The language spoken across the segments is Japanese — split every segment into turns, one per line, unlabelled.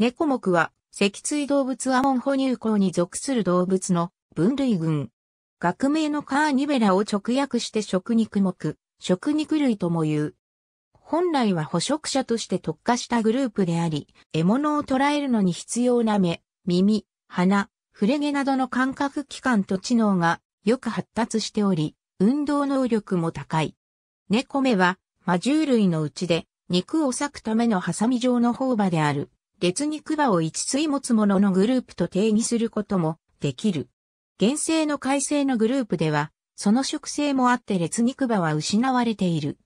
猫目は、脊椎動物アモン哺乳綱に属する動物の分類群。学名のカーニベラを直訳して食肉目、食肉類とも言う。本来は捕食者として特化したグループであり、獲物を捕らえるのに必要な目、耳、鼻、触れ毛などの感覚器官と知能がよく発達しており、運動能力も高い。猫目は、魔獣類のうちで、肉を裂くためのハサミ状の方馬である。列肉場を一水持つもののグループと定義することもできる。原生の改正のグループでは、その植生もあって列肉場は失われている。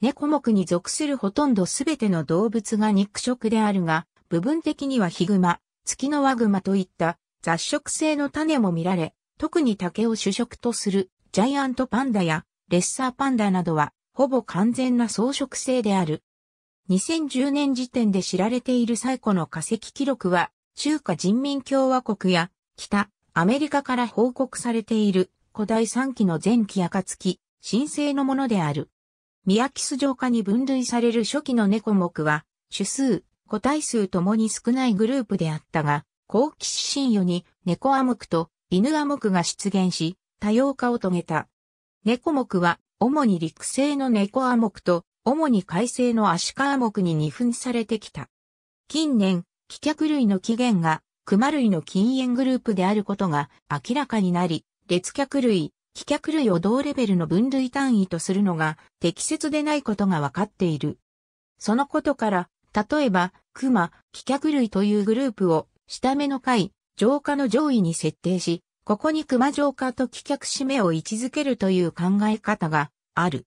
猫目に属するほとんどすべての動物が肉食であるが、部分的にはヒグマ、ツキノワグマといった雑食性の種も見られ、特に竹を主食とするジャイアントパンダやレッサーパンダなどは、ほぼ完全な草食性である。2010年時点で知られている最古の化石記録は、中華人民共和国や北アメリカから報告されている古代三期の前期暁、新生のものである。ミヤキス浄化に分類される初期の猫目は、種数、個体数ともに少ないグループであったが、後期死神与に猫ア目と犬ア目が出現し、多様化を遂げた。猫目は、主に陸生の猫ア目と主に海正の足科目に二分されてきた。近年、気客類の起源が、クマ類の禁煙グループであることが明らかになり、列脚類、気客類を同レベルの分類単位とするのが適切でないことが分かっている。そのことから、例えば、クマ、棄類というグループを、下目の階、浄化の上位に設定し、ここにクマ浄化と気脚締めを位置づけるという考え方がある。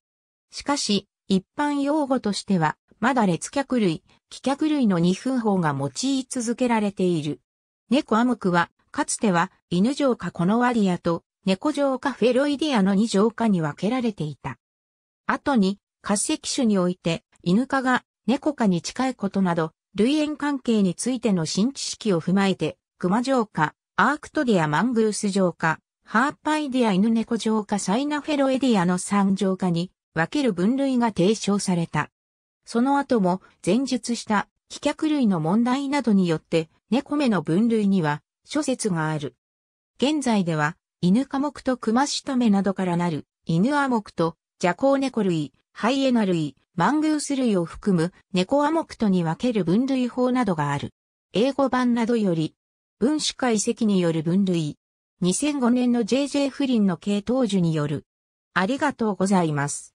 しかし、一般用語としては、まだ列脚類、気脚類の二分法が用い続けられている。猫アムクは、かつては、犬上下コノワリアと、猫上下フェロイディアの二上下に分けられていた。後に、化石種において、犬科が猫科に近いことなど、類縁関係についての新知識を踏まえて、熊上下、アークトディアマングース上下、ハーパイディア犬猫上下サイナフェロエディアの三上下に分ける分類が提唱された。その後も前述した飛脚類の問題などによって猫目の分類には諸説がある。現在では犬科目と熊下目などからなる犬モ目と蛇行猫類、ハイエナ類、マングース類を含む猫モ目とに分ける分類法などがある。英語版などより分子解析による分類。2005年の JJ 不倫の系統樹による。ありがとうございます。